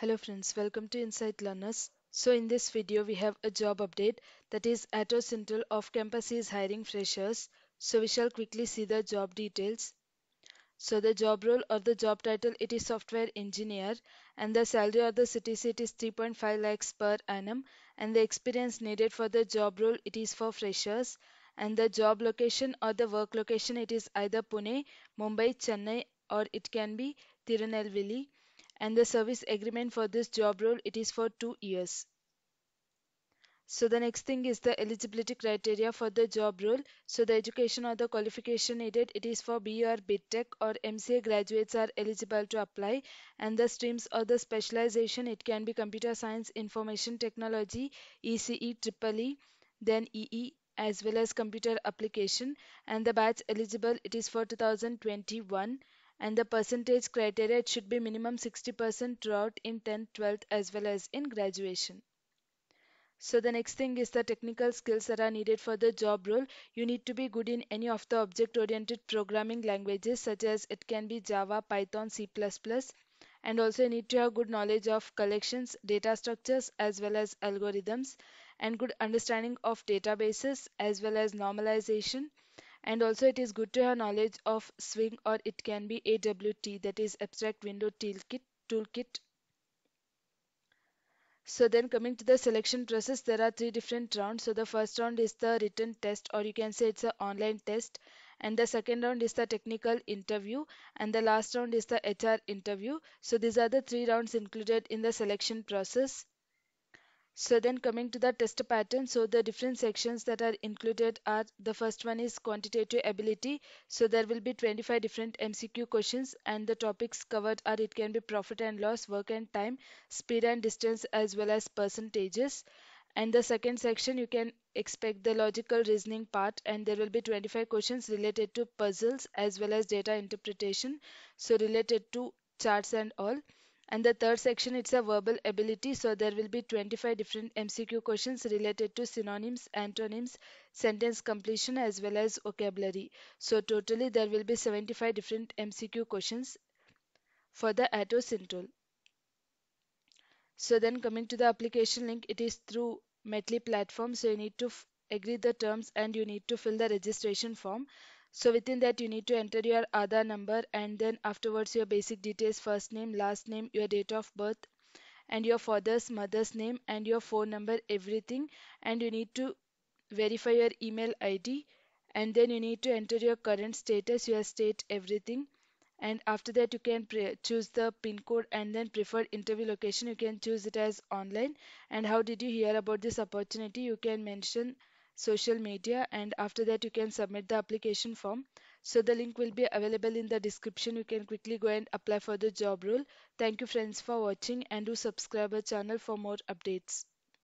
Hello friends, welcome to Insight Learners. So in this video we have a job update that is Atos Central off campus is hiring freshers. So we shall quickly see the job details. So the job role or the job title it is software engineer and the salary or the CTC it is 3.5 lakhs per annum and the experience needed for the job role it is for freshers and the job location or the work location it is either Pune, Mumbai, Chennai or it can be Tirunelveli and the service agreement for this job role it is for two years so the next thing is the eligibility criteria for the job role so the education or the qualification needed it is for BE or BTech or MCA graduates are eligible to apply and the streams or the specialization it can be computer science information technology ECE Triple E, then EE as well as computer application and the batch eligible it is for 2021 and the percentage criteria it should be minimum 60% throughout in 10th 12th as well as in graduation so the next thing is the technical skills that are needed for the job role you need to be good in any of the object oriented programming languages such as it can be java python c++ and also you need to have good knowledge of collections data structures as well as algorithms and good understanding of databases as well as normalization and also it is good to have knowledge of Swing or it can be AWT that is Abstract Window Toolkit. toolkit. So then coming to the selection process, there are three different rounds. So the first round is the written test or you can say it's an online test. And the second round is the technical interview. And the last round is the HR interview. So these are the three rounds included in the selection process. So then coming to the test pattern, so the different sections that are included are the first one is quantitative ability. So there will be 25 different MCQ questions and the topics covered are it can be profit and loss, work and time, speed and distance as well as percentages. And the second section you can expect the logical reasoning part and there will be 25 questions related to puzzles as well as data interpretation. So related to charts and all. And the third section, it's a verbal ability. So there will be 25 different MCQ questions related to synonyms, antonyms, sentence completion, as well as vocabulary. So totally there will be 75 different MCQ questions for the Atos Intol. So then coming to the application link, it is through Metli platform. So you need to agree the terms and you need to fill the registration form. So within that you need to enter your Aadhaar number and then afterwards your basic details, first name, last name, your date of birth and your father's mother's name and your phone number everything and you need to verify your email id and then you need to enter your current status your state everything and after that you can choose the pin code and then preferred interview location you can choose it as online and how did you hear about this opportunity you can mention social media and after that you can submit the application form so the link will be available in the description you can quickly go and apply for the job role thank you friends for watching and do subscribe our channel for more updates